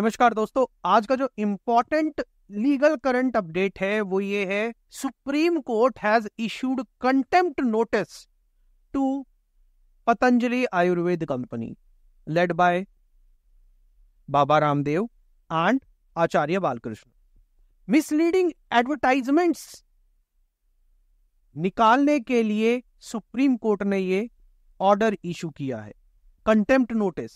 नमस्कार दोस्तों आज का जो इम्पोर्टेंट लीगल करंट अपडेट है वो ये है supreme court has issued contempt notice to Patanjali Ayurved company led by Baba Ramdev and Acharya Balkrishna misleading advertisements निकालने के लिए सुप्रीम कोर्ट ने ये ऑर्डर इशू किया है कंटेम्प्ट नोटिस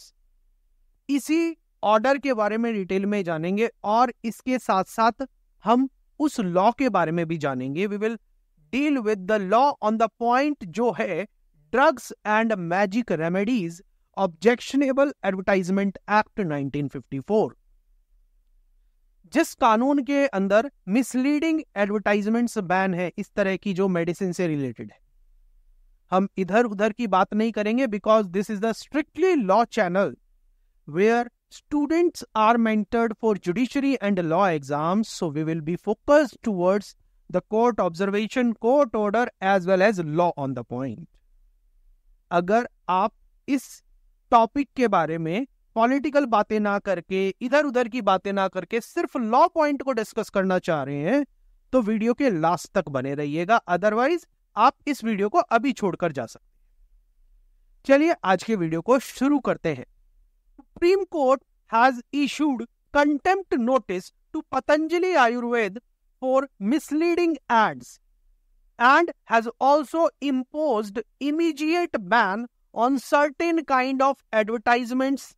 इसी ऑर्डर के बारे में डिटेल में जानेंगे और इसके साथ साथ हम उस लॉ के बारे में भी जानेंगे we will deal with the law on the point जो है drugs and magic remedies objectionable advertisement act 1954 जिस कानून के अंदर मिसलीडिंग एडवर्टाइजमेंट्स बैन है इस तरह की जो मेडिसिन से रिलेटेड है हम इधर उधर की बात नहीं करेंगे because this is the strictly law channel where Students are mentored for judiciary and law exams, so we will be focused towards the court observation, court order as well as law on the point. अगर आप इस topic के बारे में political बातें ना करके इधर उधर की बातें ना करके सिर्फ लॉ पॉइंट को डिस्कस करना चाह रहे हैं तो वीडियो के लास्ट तक बने रहिएगा अदरवाइज आप इस वीडियो को अभी छोड़कर जा सकते हैं चलिए आज के वीडियो को शुरू करते हैं Supreme Court has issued contempt notice to Patanjali Ayurved for misleading ads and has also imposed immediate ban on certain kind of advertisements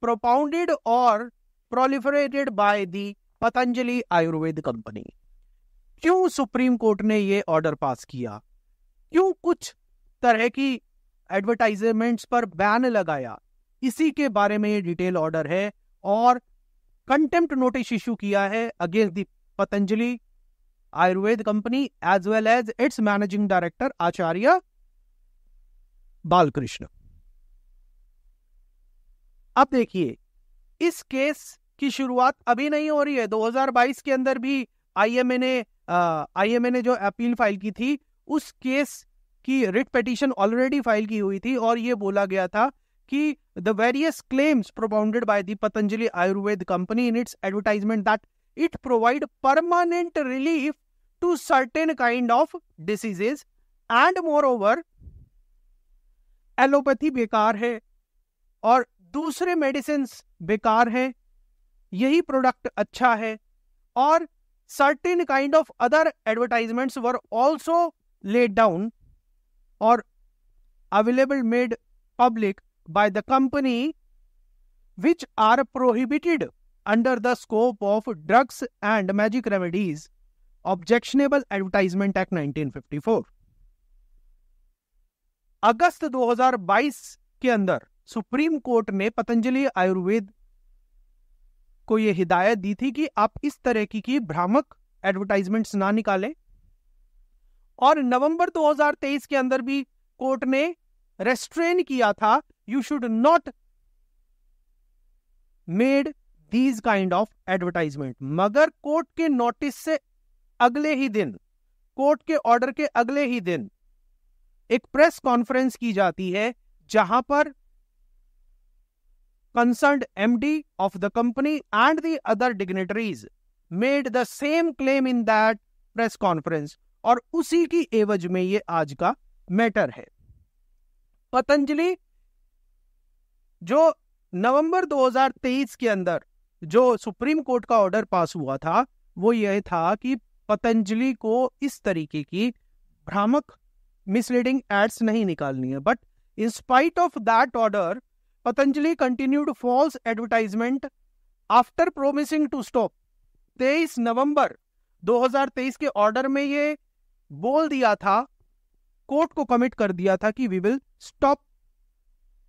propounded or proliferated by the Patanjali Ayurved company. क्यों supreme court ने ये order pass किया क्यों कुछ तरह की advertisements पर ban लगाया इसी के बारे में ये डिटेल ऑर्डर है और कंटेम्प्ट नोटिस इश्यू किया है against the Patanjali Ayurved company as well as its managing director Acharya Balkrishna अब देखिए इस केस की शुरुआत अभी नहीं हो रही है 2022 के अंदर भी आईएमए ने आईएमए ने जो अपील फाइल की थी उस केस की रिट पिटीशन ऑलरेडी फाइल की हुई थी और ये बोला गया था कि the various claims propounded by the Patanjali Ayurved company in its advertisement that it provide permanent relief to certain kind of diseases and moreover allopathy बेकार है और दूसरे मेडिसिन बेकार है यही प्रोडक्ट अच्छा है और certain kind of other advertisement were also laid down और available made public by the company which are prohibited under the scope of drugs and magic remedies objectionable advertisement act 1954 अगस्त 2022 के अंदर सुप्रीम कोर्ट ने पतंजलि आयुर्वेद को यह हिदायत दी थी कि आप इस तरह की, की भ्रामक एडवर्टाइजमेंट्स ना निकालें और नवंबर 2023 के अंदर भी कोर्ट ने रेस्ट्रेन किया था you should not made these kind of advertisement मगर कोर्ट के नोटिस से अगले ही दिन कोर्ट के ऑर्डर के अगले ही दिन एक प्रेस कॉन्फ्रेंस की जाती है जहां पर M D of the company and the other dignitaries made the same claim in that press conference और उसी की एवज में ये आज का मैटर है पतंजलि जो नवंबर 2023 के अंदर जो सुप्रीम कोर्ट का ऑर्डर पास हुआ था वो यह था कि पतंजलि को इस तरीके की भ्रामक मिसलीडिंग एड्स नहीं निकालनी है but in spite of that order Patanjali continued false advertisement after promising to stop 23 नवंबर 2023 के ऑर्डर में ये बोल दिया था कोर्ट को कमिट कर दिया था कि we will stop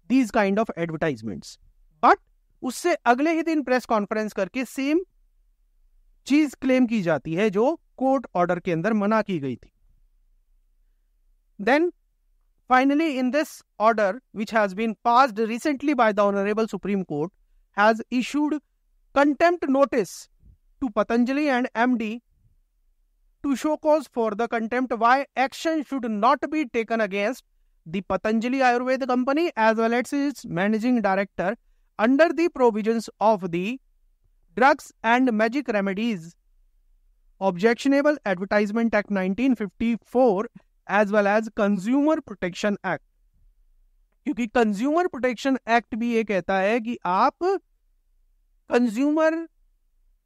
these kind of advertisements but उससे अगले ही दिन प्रेस कॉन्फ्रेंस करके सेम चीज क्लेम की जाती है जो कोर्ट ऑर्डर के अंदर मना की गई थी then finally in this order which has been passed recently by the honourable supreme court has issued notice to Patanjali and M D to show cause for the contempt why action should not be taken against the Patanjali Ayurved company as well as its managing director under the provision of the drugs and magic remedies objectionable advertisement act nineteen fifty four as well as consumer protection act क्योंकि consumer protection act भी ये कहता है कि आप consumer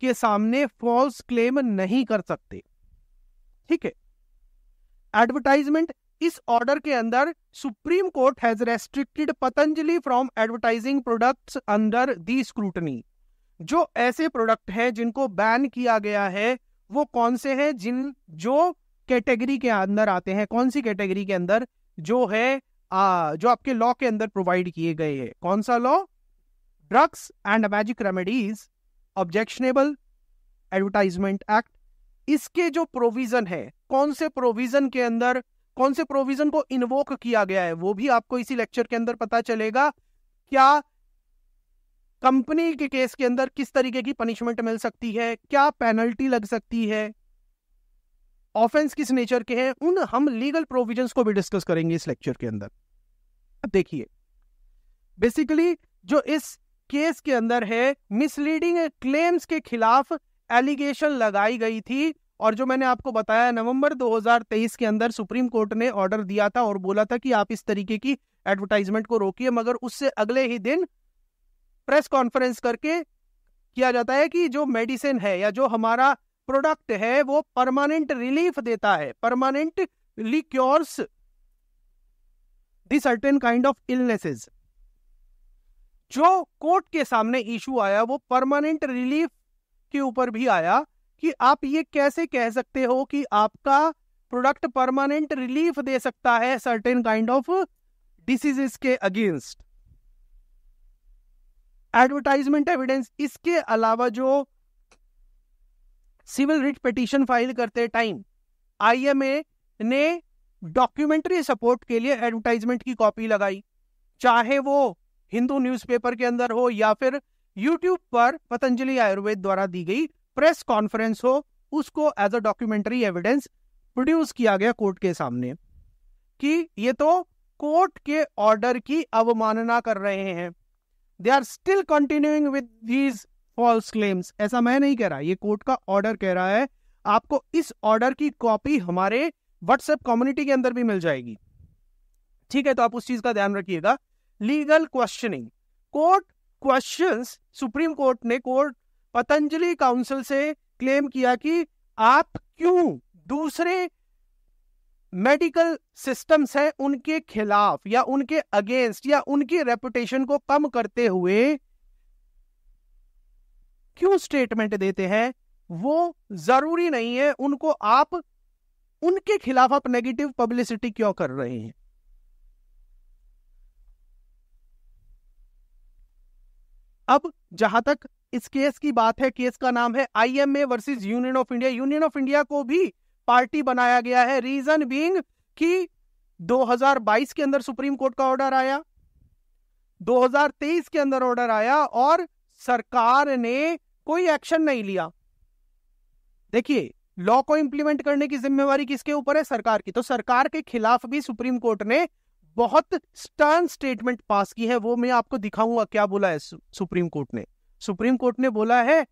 के सामने false claim नहीं कर सकते ठीक है एडवर्टाइजमेंट इस ऑर्डर के अंदर supreme court has restricted Patanjali from advertising products under the scrutiny जो ऐसे प्रोडक्ट हैं जिनको बैन किया गया है वो कौन से हैं जिन जो कैटेगरी के अंदर आते हैं कौन सी कैटेगरी के अंदर जो है आ, जो आपके लॉ के अंदर प्रोवाइड किए गए हैं कौन सा law drugs and magic remedies objectionable advertisement act इसके जो प्रोविजन है कौन से प्रोविजन के अंदर कौन से प्रोविजन को इन्वोक किया गया है वो भी आपको इसी लेक्चर के अंदर पता चलेगा क्या कंपनी के केस के अंदर किस तरीके की पनिशमेंट मिल सकती है क्या पेनल्टी लग सकती है ऑफेंस किस नेचर के हैं उन हम लीगल प्रोविजंस को भी डिस्कस करेंगे इस लेक्चर के अंदर देखिए बेसिकली जो इस केस के अंदर है मिसलीडिंग क्लेम्स के खिलाफ एलिगेशन लगाई गई थी और जो मैंने आपको बताया नवंबर 2023 के अंदर सुप्रीम कोर्ट ने ऑर्डर दिया था और बोला था कि आप इस तरीके की एडवर्टाइजमेंट को रोकिए मगर उससे अगले ही दिन प्रेस कॉन्फ्रेंस करके किया जाता है कि जो मेडिसिन है या जो हमारा प्रोडक्ट है वो परमानेंट रिलीफ देता है permanent cures the certain kind of illnesses जो कोर्ट के सामने इशू आया वो परमानेंट रिलीफ के ऊपर भी आया कि आप ये कैसे कह सकते हो कि आपका प्रोडक्ट परमानेंट रिलीफ दे सकता है सर्टेन काइंड ऑफ डिसीजेस के अगेंस्ट एडवर्टाइजमेंट एविडेंस इसके अलावा जो सिविल रिट पिटीशन फाइल करते टाइम आईएमए ने डॉक्यूमेंट्री सपोर्ट के लिए एडवर्टाइजमेंट की कॉपी लगाई चाहे वो हिंदू न्यूज़पेपर के अंदर हो या फिर यूट्यूब पर पतंजलि आयुर्वेद द्वारा दी गई प्रेस कॉन्फ्रेंस हो उसको as a documentary evidence produce किया गया कोर्ट के सामने कि ये तो कोर्ट के ऑर्डर की अवमानना कर रहे हैं they are still continuing with these false claims ऐसा मैं नहीं कह रहा ये कोर्ट का ऑर्डर कह रहा है आपको इस ऑर्डर की कॉपी हमारे व्हाट्सएप कम्युनिटी के अंदर भी मिल जाएगी ठीक है तो आप उस चीज का ध्यान रखिएगा legal questioning court questions supreme court ने कोर्ट पतंजलि काउंसिल से क्लेम किया कि आप क्यों दूसरे मेडिकल सिस्टम्स हैं उनके खिलाफ या उनके अगेंस्ट या उनकी रेपुटेशन को कम करते हुए क्यों स्टेटमेंट देते हैं वो जरूरी नहीं है उनको आप उनके खिलाफ आप नेगेटिव पब्लिसिटी क्यों कर रहे हैं अब जहां तक इस केस की बात है केस का नाम है IMA versus union of India union of India को भी पार्टी बनाया गया है रीजन बींग कि 2022 के अंदर सुप्रीम कोर्ट का ऑर्डर आया 2023 के अंदर ऑर्डर आया और सरकार ने कोई एक्शन नहीं लिया देखिए लॉ को इंप्लीमेंट करने की जिम्मेवारी किसके ऊपर है सरकार की तो सरकार के खिलाफ भी सुप्रीम कोर्ट ने बहुत स्टर्न स्टेटमेंट पास की है वो मैं आपको दिखाऊंगा क्या बोला है सुप्रीम कोर्ट ने सुप्रीम कोर्ट ने बोला है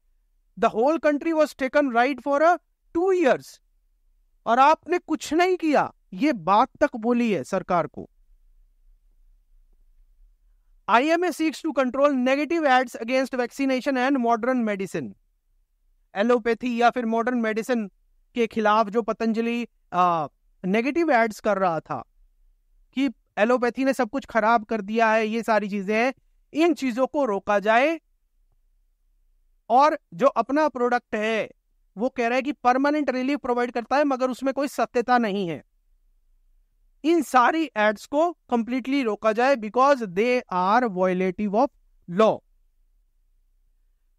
the whole country was taken ride for a two years और आपने कुछ नहीं किया ये बात तक बोली है सरकार को IMA seeks to control negative ads against vaccination and modern medicine allopathy या फिर मॉडर्न मेडिसिन के खिलाफ जो पतंजलि नेगेटिव एड्स कर रहा था कि एलोपैथी ने सब कुछ खराब कर दिया है ये सारी चीजें हैं इन चीजों को रोका जाए और जो अपना प्रोडक्ट है वो कह रहा है कि परमानेंट रिलीफ प्रोवाइड करता है मगर उसमें कोई सत्यता नहीं है इन सारी एड्स को कंप्लीटली रोका जाए because they are violative of law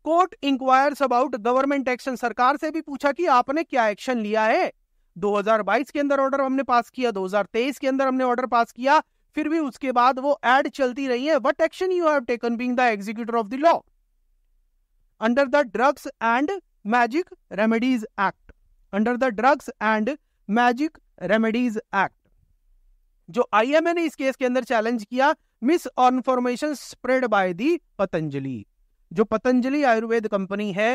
court inquires about government action सरकार से भी पूछा कि आपने क्या एक्शन लिया है 2022 के अंदर ऑर्डर हमने पास किया 2023 के अंदर हमने ऑर्डर पास किया फिर भी उसके बाद वो एड चलती रही है what action you have taken being the executor of the law under the drugs and magic remedies act under the drugs and magic remedies act जो आईएमए ने इस केस के अंदर चैलेंज किया misinformation spread by the Patanjali जो Patanjali Ayurved company है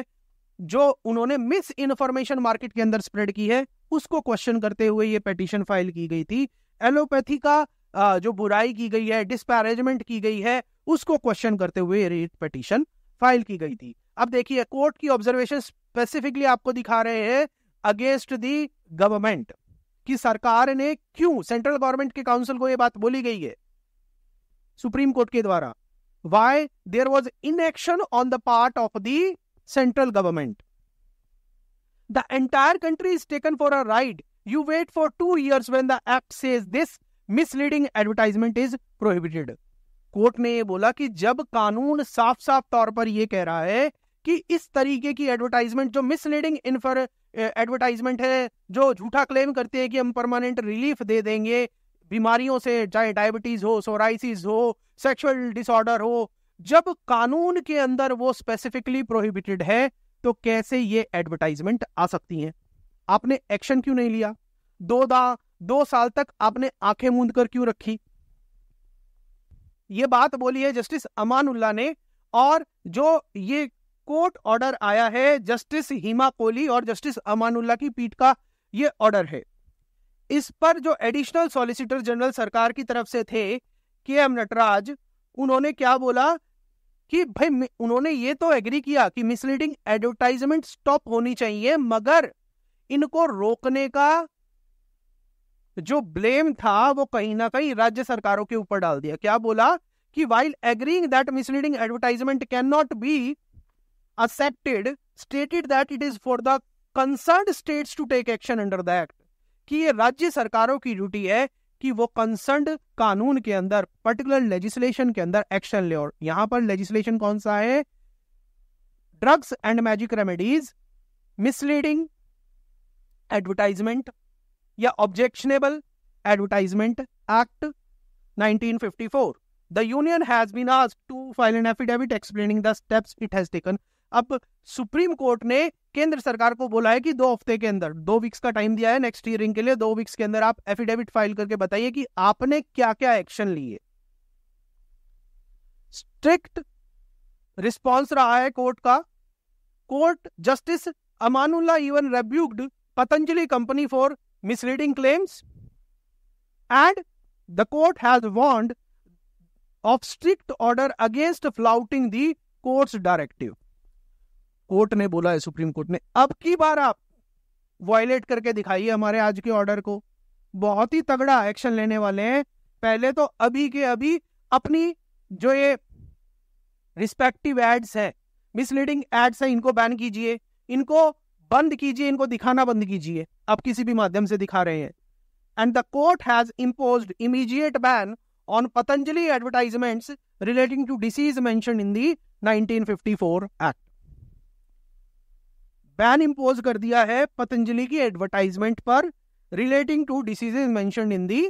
जो उन्होंने मिस इन्फॉर्मेशन मार्केट के अंदर स्प्रेड की है उसको क्वेश्चन करते हुए ये पेटिशन फाइल की गई थी एलोपैथी का जो बुराई की गई है डिस्पैरेजमेंट की गई है उसको क्वेश्चन करते हुए रेट फाइल की गई थी अब देखिए कोर्ट की ऑब्जर्वेशन स्पेसिफिकली आपको दिखा रहे हैं अगेंस्ट दी गवर्नमेंट कि सरकार ने क्यों सेंट्रल गवर्नमेंट के काउंसिल को यह बात बोली गई है सुप्रीम कोर्ट के द्वारा why there was inaction on the part of the central government the entire country is taken for a ride you wait for two years when the act says this misleading advertisement is prohibited court ने यह बोला कि जब कानून साफ साफ तौर पर यह कह रहा है कि इस तरीके की एडवर्टाइजमेंट जो मिसलीडिंग इनफर एडवर्टाइजमेंट है जो झूठा क्लेम करते हैं कि हम परमानेंट रिलीफ दे देंगे बीमारियों से चाहे डायबिटीज हो सोराइसिस हो सेक्सुअल डिसऑर्डर हो जब कानून के अंदर वो स्पेसिफिकली प्रोहिबिटेड है तो कैसे ये एडवर्टाइजमेंट आ सकती हैं आपने एक्शन क्यों नहीं लिया दो दा दो साल तक आपने आंखें मूंद कर क्यों रखी ये बात बोली है जस्टिस अमानुल्ला ने और जो ये कोर्ट ऑर्डर आया है जस्टिस हिमा कोहली और जस्टिस अमानुल्ला की पीठ का ये ऑर्डर है इस पर जो एडिशनल सॉलिसिटर जनरल सरकार की तरफ से थे के एम नटराज उन्होंने क्या बोला कि भाई उन्होंने ये तो एग्री किया कि मिसलीडिंग एडवर्टाइजमेंट स्टॉप होनी चाहिए मगर इनको रोकने का जो ब्लेम था वो कहीं ना कहीं राज्य सरकारों के ऊपर डाल दिया क्या बोला कि while agreeing that misleading advertisement can not be accepted stated that it is for the concern states to take action under the act कि ये राज्य सरकारों की ड्यूटी है कि वो कंसर्न कानून के अंदर पर्टिकुलर लेजिस्लेशन के अंदर एक्शन ले और यहां पर लेजिस्लेशन कौन सा है drugs and magic remedies misleading advertisement या objectionable advertisement act 1954 the union has been asked to file an affidavit explaining the steps it has taken अब सुप्रीम कोर्ट ने केंद्र सरकार को बोला है कि दो हफ्ते के अंदर दो वीक्स का टाइम दिया है नेक्स्ट हियरिंग के लिए दो वीक्स के अंदर आप एफिडेविट फाइल करके बताइए कि आपने क्या क्या एक्शन लिए स्ट्रिक्ट रिस्पॉन्स रहा है कोर्ट का court justice Amanullah even rebuked Patanjali company for misleading claims and the court has warned of strict order against flouting the court's directive court ने बोला है सुप्रीम कोर्ट ने अब की बार आप वायलेट करके दिखाइए हमारे आज के ऑर्डर को बहुत ही तगड़ा एक्शन लेने वाले हैं पहले तो अभी के अभी अपनी जो ये रिस्पेक्टिव एड्स है मिसलीडिंग एड्स है इनको बैन कीजिए इनको बंद कीजिए इनको दिखाना बंद कीजिए आप किसी भी माध्यम से दिखा रहे हैं and the court has impose immediate ban on Patanjali advertisements relating to disease mention in the 1954 act ban impose कर दिया है पतंजलि की एडवर्टाइजमेंट पर relating to disease in the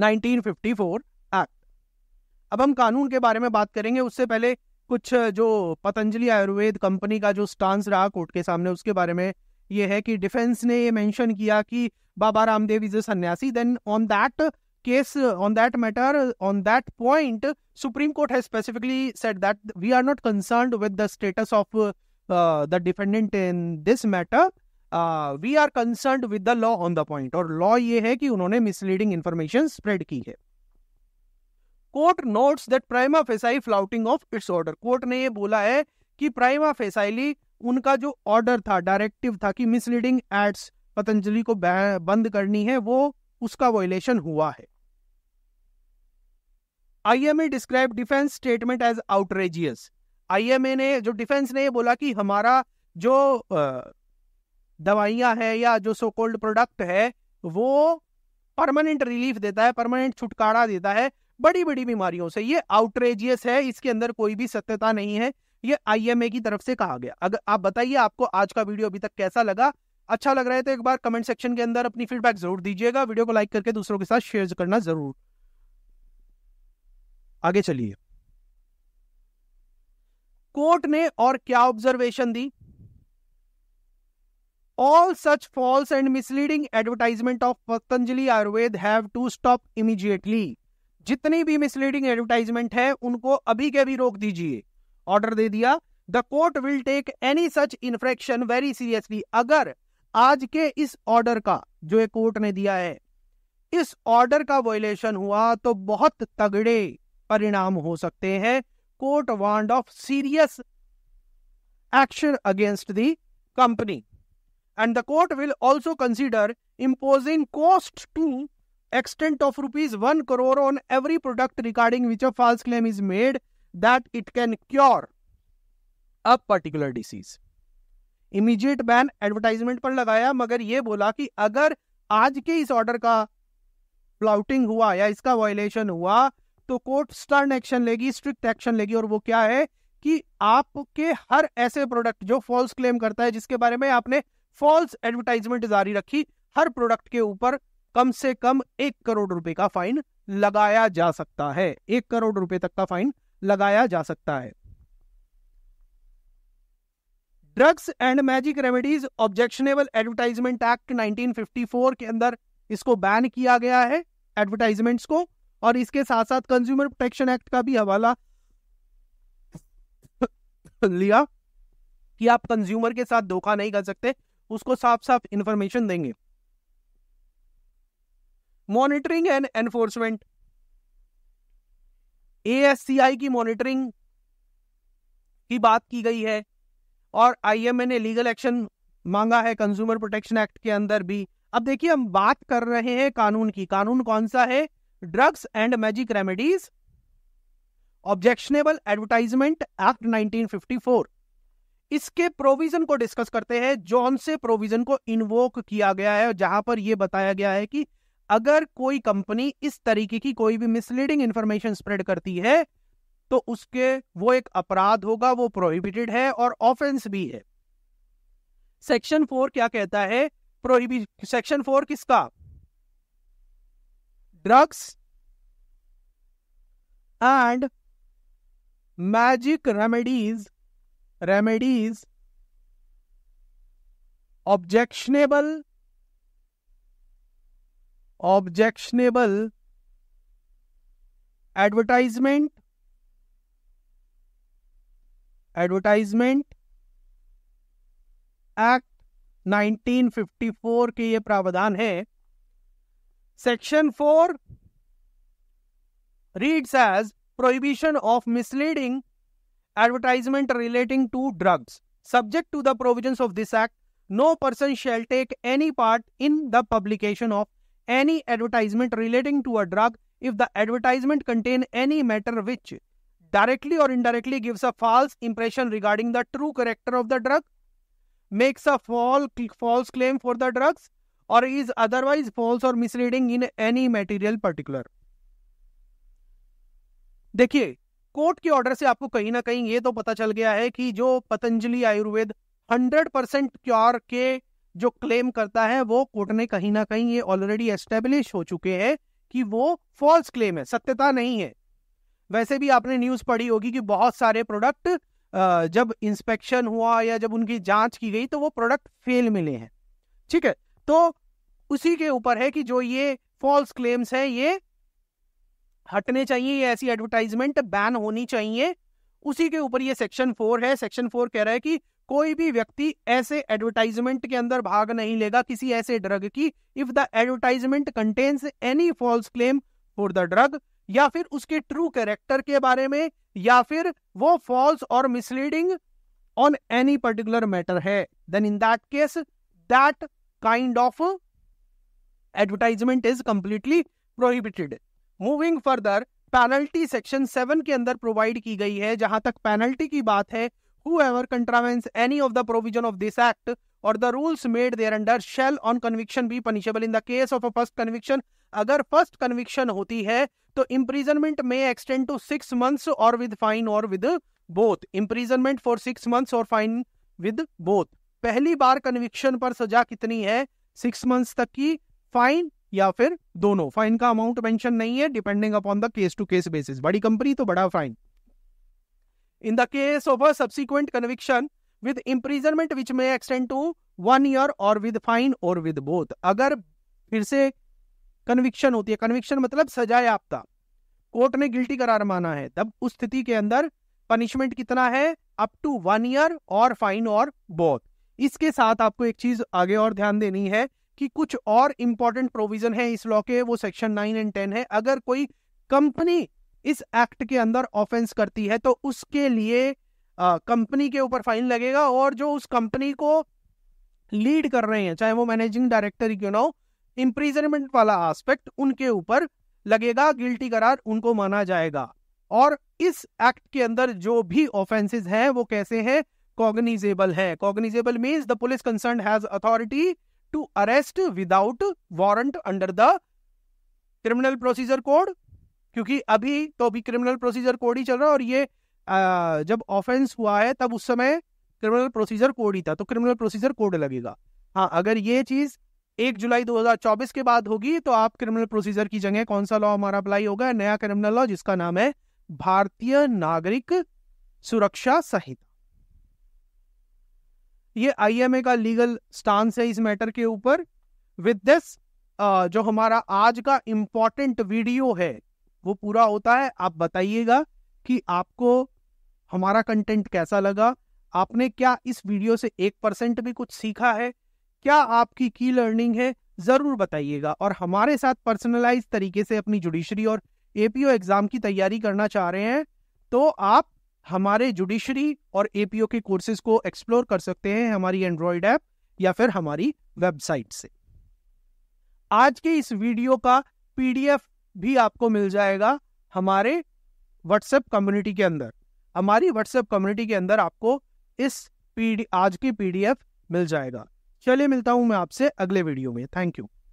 nineteen act अब हम कानून के बारे में बात करेंगे उससे पहले कुछ जो पतंजलि आयुर्वेद कंपनी का जो स्टांस रहा कोर्ट के सामने उसके बारे में ये है कि डिफेंस ने ये मेंशन किया कि बाबा Ramdev is a sannyasi then on that case on that matter on that point supreme court है specifically said that we are not concern with the status of uh, the defendant in this matter we are concern with the law on the point और law ये है कि उन्होंने misleading information spread की है court notes that prima facie flouting of its order court ने ये बोला है कि प्राइमा फेसाइली उनका जो ऑर्डर था डायरेक्टिव था कि मिसलीडिंग एड्स पतंजलि को बंद करनी है वो उसका वॉयलेशन हुआ है I M A describe defence statement as outrageous IMA ने जो डिफेंस ने बोला कि हमारा जो दवाइयां है या जो सो कोल्ड प्रोडक्ट है वो परमानेंट रिलीफ देता है परमानेंट छुटकारा देता है बड़ी बड़ी बीमारियों से ये आउटरेजियस है इसके अंदर कोई भी सत्यता नहीं है ये आईएमए की तरफ से कहा गया अगर आप बताइए आपको आज का वीडियो अभी तक कैसा लगा अच्छा लग रहा है तो एक बार कमेंट सेक्शन के अंदर अपनी फीडबैक जरूर दीजिएगा वीडियो को लाइक करके दूसरों के साथ शेयर करना जरूर आगे चलिए कोर्ट ने और क्या ऑब्जर्वेशन दी all such false and misleading advertisement of Patanjali Ayurved have to stop immediately जितनी भी मिसलीडिंग एडवर्टाइजमेंट है उनको अभी के अभी रोक दीजिए ऑर्डर दे दिया the court will take any such infraction very seriously अगर आज के इस ऑर्डर का जो ये कोर्ट ने दिया है इस ऑर्डर का वोलेशन हुआ तो बहुत तगड़े परिणाम हो सकते हैं court warned of serious action against the company. And the court will also consider imposing cost to extent of rupees 1 crore on every product regarding which a false claim is made that it can cure a particular disease. Immediate ban advertisement पर लगाया मगर ये बोला कि अगर आज के इस ऑर्डर का फ्लाउटिंग हुआ या इसका वायलेशन हुआ तो कोर्ट स्टर्न एक्शन लेगी स्ट्रिक्ट एक्शन लेगी और वो क्या है कि आपके हर ऐसे प्रोडक्ट जो फॉल्स क्लेम करता है जिसके बारे में आपने फॉल्स एडवर्टाइजमेंट जारी रखी हर प्रोडक्ट के ऊपर कम से कम एक करोड़ रुपए का फाइन लगाया जा सकता है एक करोड़ रुपए तक का फाइन लगाया जा सकता है drugs and magic remedies objectionable advertisement act 1954 के अंदर इसको बैन किया गया है एडवर्टाइजमेंट्स को और इसके साथ साथ कंज्यूमर प्रोटेक्शन एक्ट का भी हवाला लिया कि आप कंज्यूमर के साथ धोखा नहीं कर सकते उसको साफ साफ इंफॉर्मेशन देंगे मॉनिटरिंग एंड एनफोर्समेंट ए की मॉनिटरिंग की बात की गई है और आईएमए ने लीगल एक्शन मांगा है कंज्यूमर प्रोटेक्शन एक्ट के अंदर भी अब देखिए हम बात कर रहे हैं कानून की कानून कौन सा है drugs and magic remedies objectionable advertisement act 1954 इसके प्रोविजन को डिस्कस करते हैं जॉन से प्रोविजन को इन्वोक किया गया है जहां पर यह बताया गया है कि अगर कोई कंपनी इस तरीके की कोई भी मिसलीडिंग इंफॉर्मेशन स्प्रेड करती है तो उसके वो एक अपराध होगा वो प्रोहिबिटेड है और ऑफेंस भी है सेक्शन फोर क्या कहता है प्रोहिबिट सेक्शन फोर किसका drugs and magic remedies remedies objectionable objectionable advertisement advertisement act 1954 के ये प्रावधान है Section 4 reads as prohibition of misleading advertisement relating to drugs. Subject to the provisions of this act, no person shall take any part in the publication of any advertisement relating to a drug if the advertisement contain any matter which directly or indirectly gives a false impression regarding the true character of the drug, makes a false claim for the drugs, or is otherwise false और misleading in any material particular देखिए court के order से आपको कहीं ना कहीं ये तो पता चल गया है कि जो पतंजलि आयुर्वेद 100 परसेंट क्योर के जो क्लेम करता है वो कोर्ट ने कहीं ना कहीं ये ऑलरेडी एस्टेब्लिश हो चुके हैं कि वो फॉल्स क्लेम है सत्यता नहीं है वैसे भी आपने न्यूज पढ़ी होगी कि बहुत सारे प्रोडक्ट जब इंस्पेक्शन हुआ या जब उनकी जांच की गई तो वो प्रोडक्ट फेल मिले हैं ठीक है तो उसी के ऊपर है कि जो ये फॉल्स क्लेम्स हैं ये हटने चाहिए ये ऐसी एडवर्टाइजमेंट बैन होनी चाहिए उसी के ऊपर ये सेक्शन फोर है सेक्शन फोर कह रहा है कि कोई भी व्यक्ति ऐसे एडवर्टाइजमेंट के अंदर भाग नहीं लेगा किसी ऐसे ड्रग की if the advertisement contains any false claim for the drug या फिर उसके ट्रू कैरेक्टर के बारे में या फिर वो फॉल्स और misleading on any particular matter है then in that case that kind of advertisement is completely prohibited. Moving further, penalty section 7 के अंदर provide की गई है जहां तक penalty की बात है whoever contravenes any of the provision of this act or the rules made there under shall on conviction be punishable in the case of a first conviction अगर first conviction होती है तो imprisonment may extend to 6 months or with fine or with both imprisonment for 6 months or fine with both पहली बार conviction पर सजा कितनी है six months तक की फाइन या फिर दोनों फाइन का अमाउंट मेंशन नहीं है depending upon the case to case basis बड़ी कंपनी तो बड़ा fine in the case of a subsequent conviction with imprisonment which may extend to one year or with fine or with both अगर फिर से conviction होती है conviction मतलब सजा याफ्ता कोर्ट ने गिल्टी करार माना है तब उस स्थिति के अंदर पनिशमेंट कितना है अप टू वन ईयर और फाइन और बोथ इसके साथ आपको एक चीज आगे और ध्यान देनी है कि कुछ और इंपॉर्टेंट प्रोविजन है इस लॉ के वो सेक्शन नाइन एंड टेन है अगर कोई कंपनी इस एक्ट के अंदर ऑफेंस करती है तो उसके लिए कंपनी के ऊपर फाइन लगेगा और जो उस कंपनी को लीड कर रहे हैं चाहे वो मैनेजिंग डायरेक्टर ही क्यों ना हो इम्प्रीजनमेंट वाला एस्पेक्ट उनके ऊपर लगेगा गिल्टी करार उनको माना जाएगा और इस एक्ट के अंदर जो भी ऑफेंसेस हैं वो कैसे हैं कॉग्निजेबल है cognizable means the police concern has authority to arrest without warrant under the criminal procedure code क्योंकि अभी तो अभी क्रिमिनल प्रोसीजर कोड ही चल रहा है और ये आ, जब ऑफेंस हुआ है तब उस समय क्रिमिनल प्रोसीजर कोड ही था तो क्रिमिनल प्रोसीजर कोड लगेगा हाँ अगर ये चीज एक जुलाई 2024 के बाद होगी तो आप क्रिमिनल प्रोसीजर की जगह कौन सा लॉ हमारा अप्लाई होगा नया क्रिमिनल लॉ जिसका नाम है भारतीय नागरिक सुरक्षा संहिता ये आईएमए का लीगल स्टांस है इस मैटर के ऊपर विद दिस जो हमारा आज का इम्पोर्टेंट वीडियो है वो पूरा होता है आप बताइएगा कि आपको हमारा कंटेंट कैसा लगा आपने क्या इस वीडियो से एक परसेंट भी कुछ सीखा है क्या आपकी की लर्निंग है ज़रूर बताइएगा और हमारे साथ पर्सनलाइज तरीके से अपनी जुडिशरी और एपीओ एग्ज़ाम की तैयारी करना चाह रहे हैं तो आप हमारे जुडिशरी और एपीओ के कोर्सेज को एक्सप्लोर कर सकते हैं हमारी एंड्रॉयड ऐप या फिर हमारी वेबसाइट से आज के इस वीडियो का पीडीएफ भी आपको मिल जाएगा हमारे व्हाट्सएप कम्युनिटी के अंदर हमारी व्हाट्सएप कम्युनिटी के अंदर आपको इस पी आज की पीडीएफ मिल जाएगा चलिए मिलता हूं मैं आपसे अगले वीडियो में थैंक यू